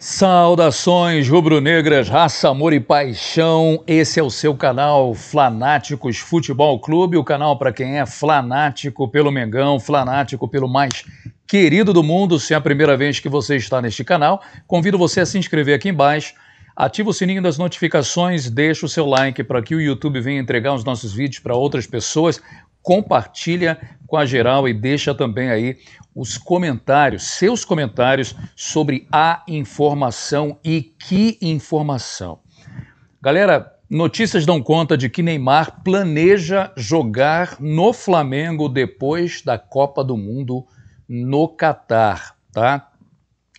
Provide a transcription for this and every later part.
Saudações rubro-negras, raça, amor e paixão. Esse é o seu canal Flanáticos Futebol Clube, o canal para quem é fanático pelo Mengão, fanático pelo mais querido do mundo. Se é a primeira vez que você está neste canal, convido você a se inscrever aqui embaixo. Ativa o sininho das notificações, deixa o seu like para que o YouTube venha entregar os nossos vídeos para outras pessoas compartilha com a geral e deixa também aí os comentários, seus comentários sobre a informação e que informação. Galera, notícias dão conta de que Neymar planeja jogar no Flamengo depois da Copa do Mundo no Catar, tá?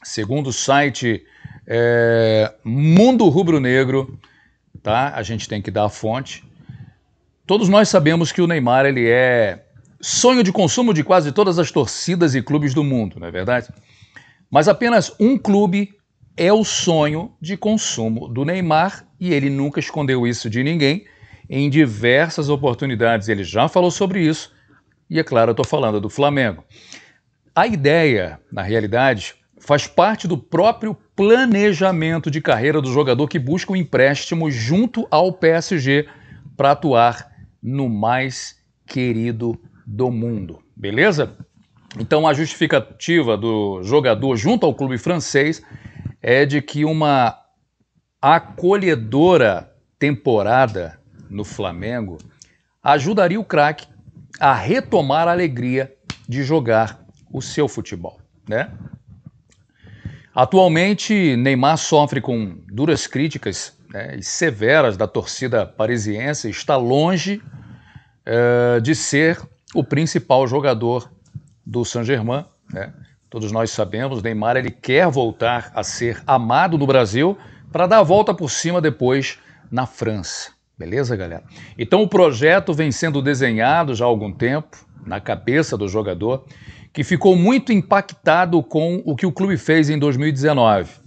Segundo o site é, Mundo Rubro Negro, tá? A gente tem que dar a fonte. Todos nós sabemos que o Neymar ele é sonho de consumo de quase todas as torcidas e clubes do mundo, não é verdade? Mas apenas um clube é o sonho de consumo do Neymar e ele nunca escondeu isso de ninguém. Em diversas oportunidades ele já falou sobre isso e é claro, eu estou falando do Flamengo. A ideia, na realidade, faz parte do próprio planejamento de carreira do jogador que busca o um empréstimo junto ao PSG para atuar no mais querido do mundo. Beleza? Então a justificativa do jogador junto ao clube francês é de que uma acolhedora temporada no Flamengo ajudaria o craque a retomar a alegria de jogar o seu futebol, né? Atualmente, Neymar sofre com duras críticas né, e severas da torcida parisiense, está longe eh, de ser o principal jogador do Saint-Germain. Né? Todos nós sabemos, Neymar ele quer voltar a ser amado no Brasil para dar a volta por cima depois na França. Beleza, galera? Então o projeto vem sendo desenhado já há algum tempo na cabeça do jogador, que ficou muito impactado com o que o clube fez em 2019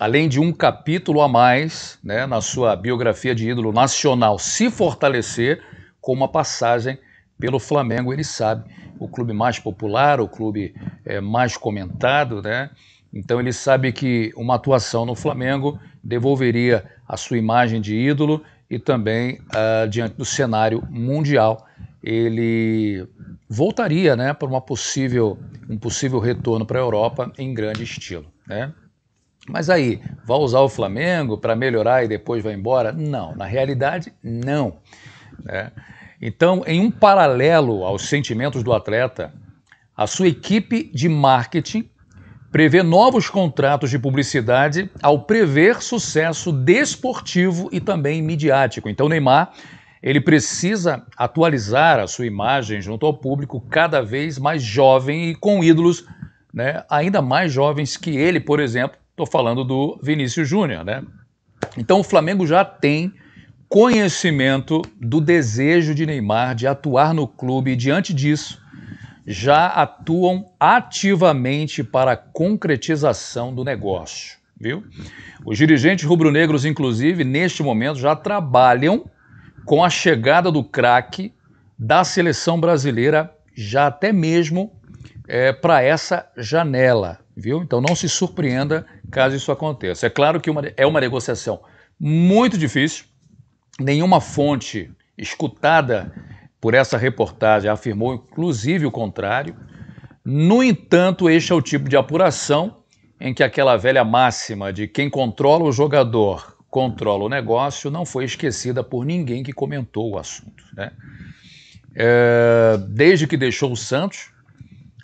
além de um capítulo a mais né, na sua biografia de ídolo nacional, se fortalecer com uma passagem pelo Flamengo. Ele sabe, o clube mais popular, o clube é, mais comentado, né? Então ele sabe que uma atuação no Flamengo devolveria a sua imagem de ídolo e também ah, diante do cenário mundial ele voltaria, né, para uma possível um possível retorno para a Europa em grande estilo, né? Mas aí, vai usar o Flamengo para melhorar e depois vai embora? Não, na realidade, não. É. Então, em um paralelo aos sentimentos do atleta, a sua equipe de marketing prevê novos contratos de publicidade ao prever sucesso desportivo e também midiático. Então, Neymar ele precisa atualizar a sua imagem junto ao público cada vez mais jovem e com ídolos né, ainda mais jovens que ele, por exemplo, Estou falando do Vinícius Júnior, né? Então o Flamengo já tem conhecimento do desejo de Neymar de atuar no clube e diante disso já atuam ativamente para a concretização do negócio, viu? Os dirigentes rubro-negros inclusive neste momento já trabalham com a chegada do craque da seleção brasileira já até mesmo é, eh, para essa janela, viu? Então não se surpreenda caso isso aconteça. É claro que uma, é uma negociação muito difícil. Nenhuma fonte escutada por essa reportagem afirmou, inclusive, o contrário. No entanto, este é o tipo de apuração em que aquela velha máxima de quem controla o jogador controla o negócio não foi esquecida por ninguém que comentou o assunto. Né? É, desde que deixou o Santos,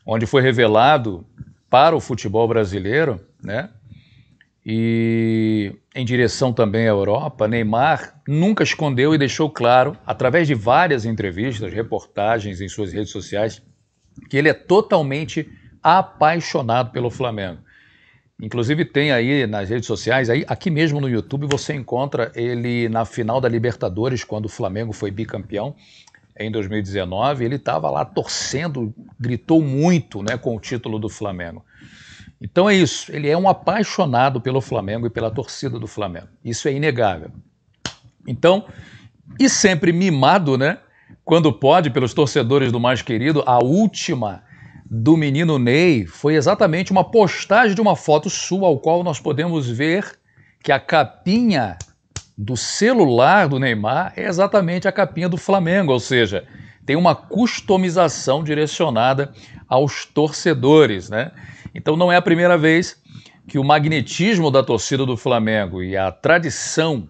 onde foi revelado para o futebol brasileiro, né? E em direção também à Europa, Neymar nunca escondeu e deixou claro, através de várias entrevistas, reportagens em suas redes sociais, que ele é totalmente apaixonado pelo Flamengo. Inclusive tem aí nas redes sociais, aí, aqui mesmo no YouTube você encontra ele na final da Libertadores, quando o Flamengo foi bicampeão em 2019. Ele estava lá torcendo gritou muito né, com o título do Flamengo. Então é isso, ele é um apaixonado pelo Flamengo e pela torcida do Flamengo. Isso é inegável. Então, e sempre mimado, né? Quando pode, pelos torcedores do mais querido, a última do menino Ney foi exatamente uma postagem de uma foto sua, ao qual nós podemos ver que a capinha do celular do Neymar é exatamente a capinha do Flamengo, ou seja, tem uma customização direcionada aos torcedores, né? Então não é a primeira vez que o magnetismo da torcida do Flamengo e a tradição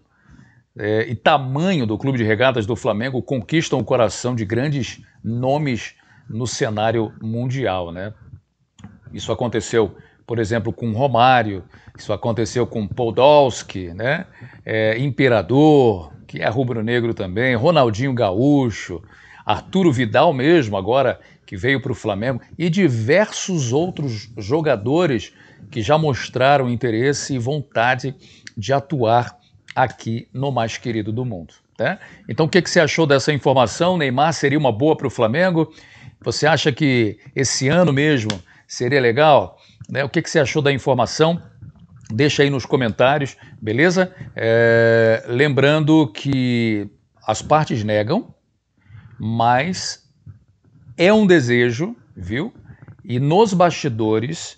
é, e tamanho do Clube de Regatas do Flamengo conquistam o coração de grandes nomes no cenário mundial, né? Isso aconteceu, por exemplo, com Romário, isso aconteceu com Podolski, né? É, Imperador, que é rubro-negro também, Ronaldinho Gaúcho, Arturo Vidal mesmo, agora que veio para o Flamengo, e diversos outros jogadores que já mostraram interesse e vontade de atuar aqui no mais querido do mundo. Né? Então, o que, que você achou dessa informação? Neymar seria uma boa para o Flamengo? Você acha que esse ano mesmo seria legal? Né? O que, que você achou da informação? Deixa aí nos comentários, beleza? É, lembrando que as partes negam, mas é um desejo, viu? E nos bastidores,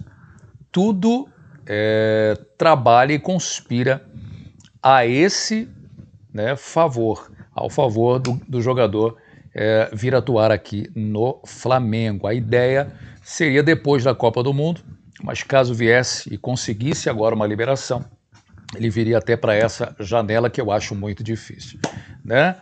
tudo é, trabalha e conspira a esse né, favor, ao favor do, do jogador é, vir atuar aqui no Flamengo. A ideia seria depois da Copa do Mundo, mas caso viesse e conseguisse agora uma liberação, ele viria até para essa janela que eu acho muito difícil, né?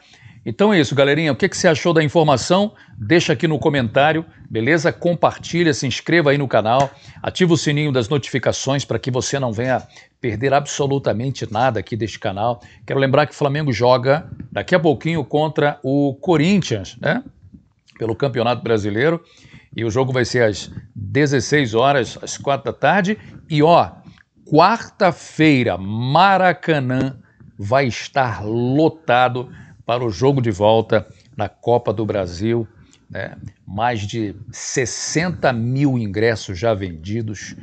Então é isso, galerinha. O que, que você achou da informação? Deixa aqui no comentário, beleza? Compartilha, se inscreva aí no canal, ativa o sininho das notificações para que você não venha perder absolutamente nada aqui deste canal. Quero lembrar que o Flamengo joga daqui a pouquinho contra o Corinthians, né? Pelo Campeonato Brasileiro. E o jogo vai ser às 16 horas, às 4 da tarde. E ó, quarta-feira, Maracanã vai estar lotado para o jogo de volta na Copa do Brasil. Né? Mais de 60 mil ingressos já vendidos.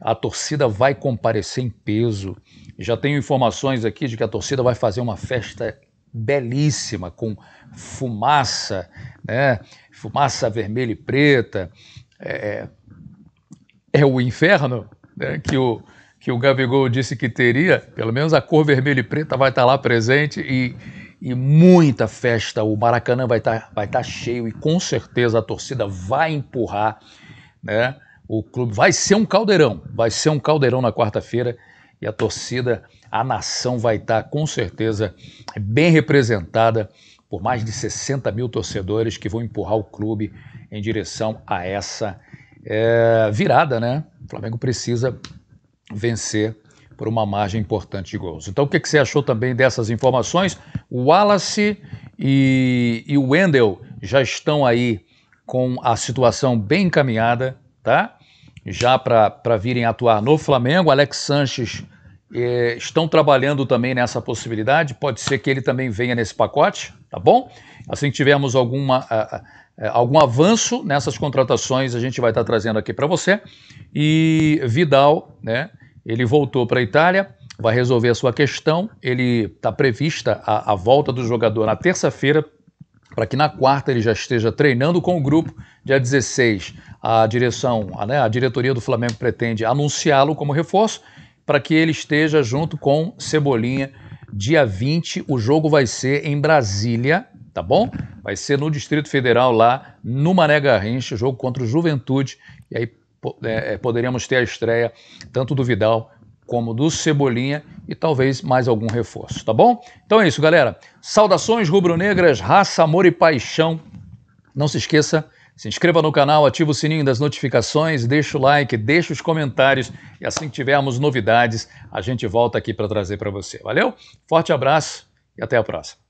A torcida vai comparecer em peso. Já tenho informações aqui de que a torcida vai fazer uma festa belíssima, com fumaça, né? fumaça vermelha e preta. É, é, é o inferno né? que o que o Gabigol disse que teria, pelo menos a cor vermelha e preta vai estar lá presente e e muita festa. O Maracanã vai estar tá, vai tá cheio e com certeza a torcida vai empurrar, né? O clube vai ser um caldeirão, vai ser um caldeirão na quarta-feira e a torcida, a nação vai estar tá, com certeza bem representada por mais de 60 mil torcedores que vão empurrar o clube em direção a essa é, virada, né? O Flamengo precisa vencer por uma margem importante de gols. Então, o que, que você achou também dessas informações? O Wallace e, e o Wendel já estão aí com a situação bem encaminhada, tá? Já para virem atuar no Flamengo. Alex Sanches eh, estão trabalhando também nessa possibilidade. Pode ser que ele também venha nesse pacote, tá bom? Assim que tivermos alguma, a, a, eh, algum avanço nessas contratações, a gente vai estar tá trazendo aqui para você. E Vidal, né? Ele voltou para a Itália, vai resolver a sua questão. Ele está prevista a, a volta do jogador na terça-feira para que na quarta ele já esteja treinando com o grupo. Dia 16, a direção, a, né, a diretoria do Flamengo pretende anunciá-lo como reforço para que ele esteja junto com Cebolinha. Dia 20, o jogo vai ser em Brasília, tá bom? Vai ser no Distrito Federal lá, no Maré Garrincha, jogo contra o Juventude. E aí é, é, poderíamos ter a estreia tanto do Vidal como do Cebolinha e talvez mais algum reforço, tá bom? Então é isso, galera. Saudações rubro-negras, raça, amor e paixão. Não se esqueça, se inscreva no canal, ativa o sininho das notificações, deixa o like, deixa os comentários e assim que tivermos novidades, a gente volta aqui para trazer para você. Valeu? Forte abraço e até a próxima.